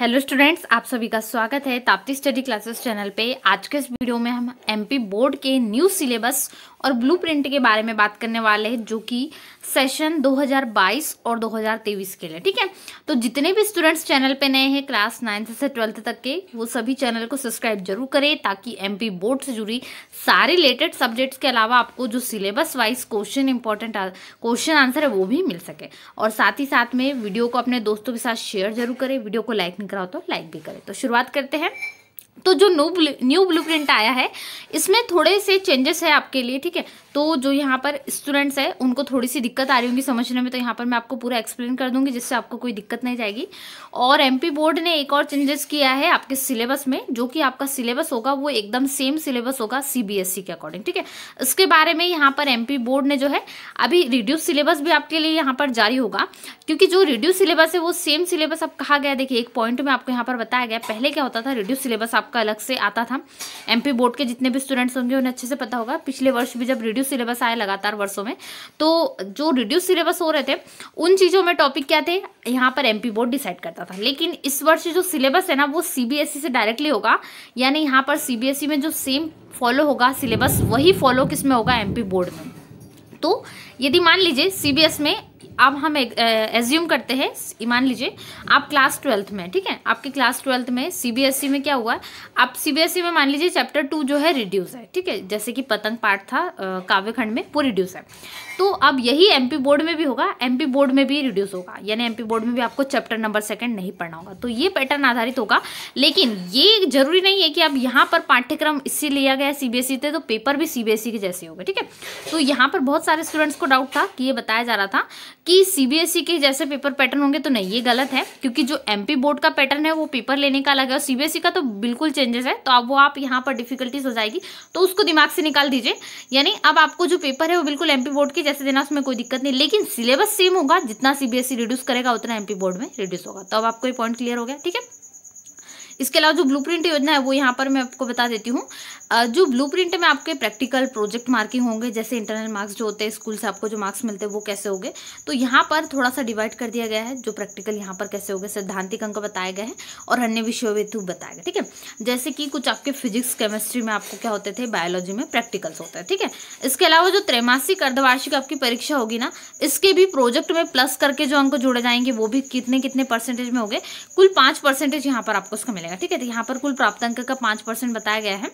Hello students आप सभी का स्वागत है ताप्ती स्टडी क्लासेस चैनल पे आज के इस वीडियो में हम एमपी बोर्ड के न्यू सिलेबस और ब्लूप्रिंट के बारे में बात करने वाले हैं जो कि सेशन 2022 और 2023 के लिए ठीक है तो जितने भी स्टूडेंट्स चैनल पे नए हैं क्लास नाइन्थ से ट्वेल्थ तक के वो सभी चैनल को सब्सक्राइब जरूर करें ताकि एमपी बोर्ड से जुड़ी सारे रिलेटेड सब्जेक्ट्स के अलावा आपको जो syllabus wise question important question answer है वो भी मिल सके और साथ ही साथ में वीडियो को अपने दोस्तों के साथ शेयर जरूर करें वीडियो को लाइक नहीं कराओ तो लाइक भी करें तो शुरुआत करते हैं तो जो new blue new blueprint आया है इसमें थोड़े से चेंजेस है आपके लिए ठीक है तो जो यहाँ पर स्टूडेंट्स है उनको थोड़ी सी दिक्कत आ रही होगी समझने में तो यहाँ पर मैं आपको पूरा एक्सप्लेन कर दूंगी जिससे आपको कोई दिक्कत नहीं जाएगी और एमपी बोर्ड ने एक और चेंजेस किया है आपके सिलेबस में जो कि आपका सिलेबस होगा वो एकदम सेम सिलेबस होगा सीबीएसई e के अकॉर्डिंग ठीक है इसके बारे में यहाँ पर एम बोर्ड ने जो है अभी रिड्यूस सिलेबस भी आपके लिए यहाँ पर जारी होगा क्योंकि जो रिड्यूस सिलेबस है वो सेम सिलेबस अब कहा गया देखिए एक पॉइंट में आपको यहाँ पर बताया गया पहले क्या होता था रिड्यूस सिलेबस आपका अलग से आता था एमपी बोर्ड के जितने भी स्टूडेंट्स होंगे उन्हें अच्छे से पता होगा पिछले वर्ष भी जब रिड्यूस रिड्यूस सिलेबस आया लगातार वर्षों में तो जो रिड्यूस सिलेबस हो रहे थे उन चीज़ों में टॉपिक क्या थे यहाँ पर एमपी बोर्ड डिसाइड करता था लेकिन इस वर्ष जो सिलेबस है ना वो सीबीएसई e से डायरेक्टली होगा यानी यहाँ पर सीबीएसई e में जो सेम फॉलो होगा सिलेबस वही फॉलो किस में होगा एमपी बोर्ड में तो यदि मान लीजिए सीबीएस e में अब हम एज्यूम करते हैं मान लीजिए आप क्लास ट्वेल्थ में ठीक है आपके क्लास ट्वेल्थ में सीबीएसई e में क्या हुआ है आप सीबीएसई में मान लीजिए चैप्टर टू जो है रिड्यूस है ठीक है जैसे कि पतंग पाठ था काव्यखंड में वो रिड्यूस है तो अब यही एमपी बोर्ड में भी होगा एमपी बोर्ड में भी रिड्यूस होगा यानी एमपी बोर्ड में भी आपको चैप्टर नंबर सेकंड नहीं पढ़ना होगा तो ये पैटर्न आधारित होगा लेकिन ये जरूरी नहीं है कि अब यहाँ पर पाठ्यक्रम इससे लिया गया है e सीबीएसई थे तो पेपर भी सीबीएसई e के जैसे होगा ठीक है तो यहाँ पर बहुत सारे स्टूडेंट्स को डाउट था कि ये बताया जा रहा था कि सीबीएसई e के जैसे पेपर पैटर्न होंगे तो नहीं ये गलत है क्योंकि जो एमपी बोर्ड का पैटर्न है वो पेपर लेने का अलग है और सीबीएसई e का तो बिल्कुल चेंजेस है तो अब वो आप यहाँ पर डिफिकल्टीज हो जाएगी तो उसको दिमाग से निकाल दीजिए यानी अब आपको जो पेपर है वो बिल्कुल एमपी बोर्ड के जैसे देना उसमें कोई दिक्कत नहीं लेकिन सिलेबस सेम होगा जितना सीबीएसई रिड्यूस e करेगा उतना एमपी बोर्ड में रिड्यूस होगा तो अब आपको ये पॉइंट क्लियर हो गया ठीक है इसके अलावा जो प्रिंट योजना है वो यहाँ पर मैं आपको बता देती हूँ जो प्रिंट में आपके प्रैक्टिकल प्रोजेक्ट मार्किंग होंगे जैसे इंटरनल मार्क्स जो होते हैं स्कूल से आपको जो मार्क्स मिलते हैं वो कैसे होंगे तो यहाँ पर थोड़ा सा डिवाइड कर दिया गया है जो प्रैक्टिकल यहाँ पर कैसे होंगे सैद्धांतिक अंक बताए गए हैं और अन्य विषयों में बताया गया ठीक है जैसे कि कुछ आपके फिजिक्स केमिस्ट्री में आपको क्या होते थे बायोलॉजी में प्रैक्टिकल्स होते हैं ठीक है इसके अलावा जो त्रैमासिक अर्धवार्षिक आपकी परीक्षा होगी ना इसके भी प्रोजेक्ट में प्लस करके जो अंक जोड़े जाएंगे वो भी कितने कितने परसेंटेज में हो गए कुल पाँच परसेंटेज यहाँ पर आपको उसका मिलेगा चलेगा ठीक है तो यहाँ पर कुल प्राप्त अंक का पाँच परसेंट बताया गया है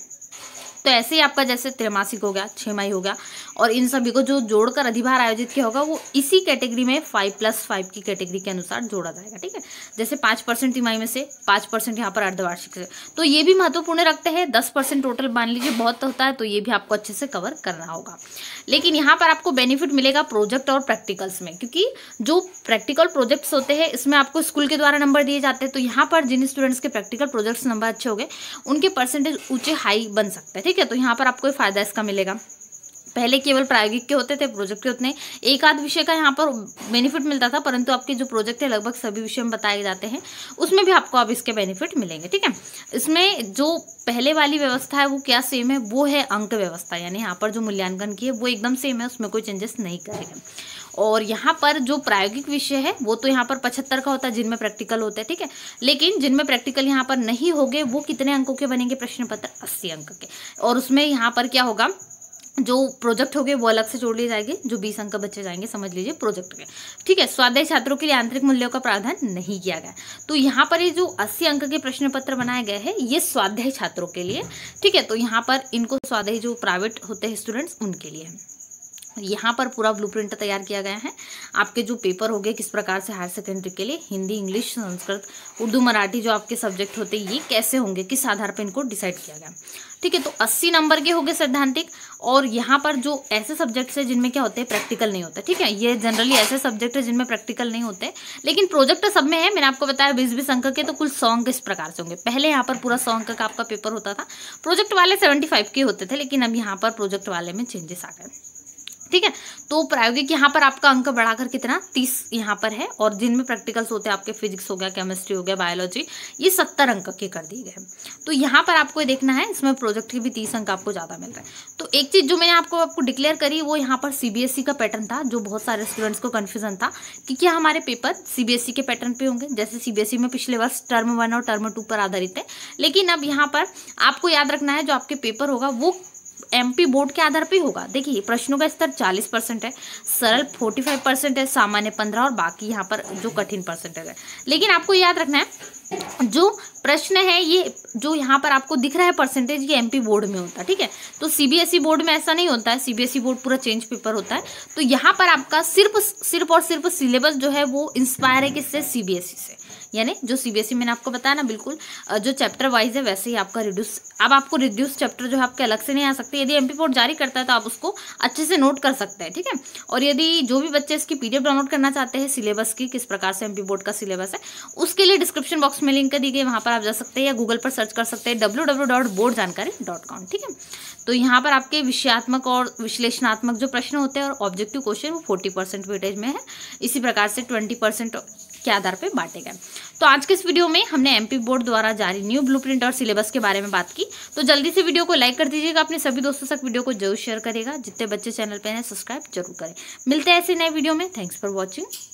तो ऐसे ही आपका जैसे त्रैमासिक हो गया छमाही हो गया और इन सभी को जो जोड़कर अधिभार आयोजित किया होगा वो इसी कैटेगरी में फाइव प्लस फाइव की कैटेगरी के अनुसार जोड़ा जाएगा ठीक है जैसे पाँच परसेंट तिमाही में से पाँच परसेंट यहाँ पर अर्धवार्षिक से तो ये भी महत्वपूर्ण रखते हैं दस परसेंट टोटल मान लीजिए बहुत तो होता है तो ये भी आपको अच्छे से कवर करना होगा लेकिन यहाँ पर आपको बेनिफिट मिलेगा प्रोजेक्ट और प्रैक्टिकल्स में क्योंकि जो प्रैक्टिकल प्रोजेक्ट्स होते हैं इसमें आपको स्कूल के द्वारा नंबर दिए जाते हैं तो यहाँ पर जिन स्टूडेंट्स के प्रैक्टिकल प्रोजेक्ट्स नंबर अच्छे हो गए उनके परसेंटेज ऊंचे हाई बन सकते हैं ठीक है तो यहाँ पर आपको फ़ायदा इसका मिलेगा पहले केवल प्रायोगिक के होते थे प्रोजेक्ट के उतने एक आध विषय का यहाँ पर बेनिफिट मिलता था परंतु आपके जो प्रोजेक्ट है लगभग सभी विषय में बताए जाते हैं उसमें भी आपको अब इसके बेनिफिट मिलेंगे ठीक है इसमें जो पहले वाली व्यवस्था है वो क्या सेम है वो है अंक व्यवस्था यानी यहाँ पर जो मूल्यांकन की है वो एकदम सेम है उसमें कोई चेंजेस नहीं करेगा और यहाँ पर जो प्रायोगिक विषय है वो तो यहाँ पर पचहत्तर का होता है जिनमें प्रैक्टिकल होता है ठीक है लेकिन जिनमें प्रैक्टिकल यहाँ पर नहीं होगे वो कितने अंकों के बनेंगे प्रश्न पत्र अस्सी अंक के और उसमें यहाँ पर क्या होगा जो प्रोजेक्ट हो गए वो अलग से जोड़ लिए जाएंगे जो बीस अंक बच्चे जाएंगे समझ लीजिए प्रोजेक्ट के ठीक है स्वाध्याय छात्रों के लिए आंतरिक मूल्यों का प्रावधान नहीं किया गया तो यहाँ पर ये जो अस्सी अंक के प्रश्न पत्र बनाए गए हैं ये स्वाध्याय छात्रों के लिए ठीक है तो यहाँ पर इनको स्वाध्याय जो प्राइवेट होते हैं स्टूडेंट्स उनके लिए यहाँ पर पूरा ब्लू तैयार किया गया है आपके जो पेपर हो गए किस प्रकार से हायर सेकेंडरी के लिए हिंदी इंग्लिश संस्कृत उर्दू मराठी जो आपके सब्जेक्ट होते ये कैसे होंगे किस आधार पर इनको डिसाइड किया गया ठीक है तो 80 नंबर के होंगे सैद्धांतिक और यहाँ पर जो ऐसे सब्जेक्ट्स है जिनमें क्या होते हैं प्रैक्टिकल नहीं होता ठीक है ये जनरली ऐसे सब्जेक्ट है जिनमें प्रैक्टिकल नहीं होते लेकिन प्रोजेक्ट सब में है मैंने आपको बताया बीस बीस अंक के तो कुल सौ अंक इस प्रकार से होंगे पहले यहाँ पर पूरा सौ अंक का आपका पेपर होता था प्रोजेक्ट वाले सेवेंटी के होते थे लेकिन अब यहाँ पर प्रोजेक्ट वाले में चेंजेस आ गए ठीक है तो प्रायोगिक यहाँ पर आपका अंक बढ़ाकर कितना तीस यहाँ पर है और जिनमें प्रैक्टिकल्स होते हैं आपके फिजिक्स हो गया केमिस्ट्री हो गया बायोलॉजी ये सत्तर अंक के कर दिए गए तो यहाँ पर आपको देखना है इसमें प्रोजेक्ट के भी तीस अंक आपको ज़्यादा मिल रहा है तो एक चीज़ जो मैंने आपको आपको डिक्लेयर करी वो यहाँ पर सीबीएसई e का पैटर्न था जो बहुत सारे स्टूडेंट्स को कन्फ्यूजन था कि क्या हमारे पेपर सीबीएसई e के पैटर्न पर होंगे जैसे सीबीएसई e में पिछले वर्ष टर्म वन और टर्म टू पर आधारित है लेकिन अब यहाँ पर आपको याद रखना है जो आपके पेपर होगा वो एमपी बोर्ड के आधार पर होगा देखिए प्रश्नों का स्तर 40 परसेंट है सरल 45 परसेंट है सामान्य 15 और बाकी यहाँ पर जो कठिन परसेंटेज है लेकिन आपको याद रखना है जो प्रश्न है ये जो यहाँ पर आपको दिख रहा है परसेंटेज ये एमपी बोर्ड में होता है ठीक है तो सीबीएसई बोर्ड e में ऐसा नहीं होता है सीबीएसई बोर्ड e पूरा चेंज पेपर होता है तो यहाँ पर आपका सिर्फ सिर्फ और सिर्फ सिलेबस जो है वो इंस्पायर है किससे सीबीएसई e से यानी जो सीबीएसई मैंने आपको बताया ना बिल्कुल जो चैप्टर वाइज है वैसे ही आपका रिड्यूस अब आपको रिड्यूस चैप्टर जो है आपके अलग से नहीं आ सकते यदि एम पी जारी करता है तो आप उसको अच्छे से नोट कर सकते हैं ठीक है थीके? और यदि जो भी बच्चे इसकी पी डाउनलोड करना चाहते हैं सिलेबस की किस प्रकार से एम बोर्ड का सिलेबस है उसके लिए डिस्क्रिप्शन बॉक्स में लिंक दी गई वहाँ पर आप जा सकते हैं या गूगल पर सर्च कर सकते हैं डब्ल्यू ठीक है तो यहाँ पर आपके विषयात्मक और विश्लेषणात्मक जो प्रश्न होते हैं और ऑब्जेक्टिव क्वेश्चन वो फोर्टी परसेंट वेटेज में है इसी प्रकार से ट्वेंटी परसेंट के आधार पर बांटे गए तो आज के इस वीडियो में हमने एमपी बोर्ड द्वारा जारी न्यू ब्लूप्रिंट और सिलेबस के बारे में बात की तो जल्दी से वीडियो को लाइक कर दीजिएगा अपने सभी दोस्तों तक वीडियो को जरूर शेयर करेगा जितने बच्चे चैनल पर हैं सब्सक्राइब जरूर करें मिलते हैं ऐसे नए वीडियो में थैंक्स फॉर वॉचिंग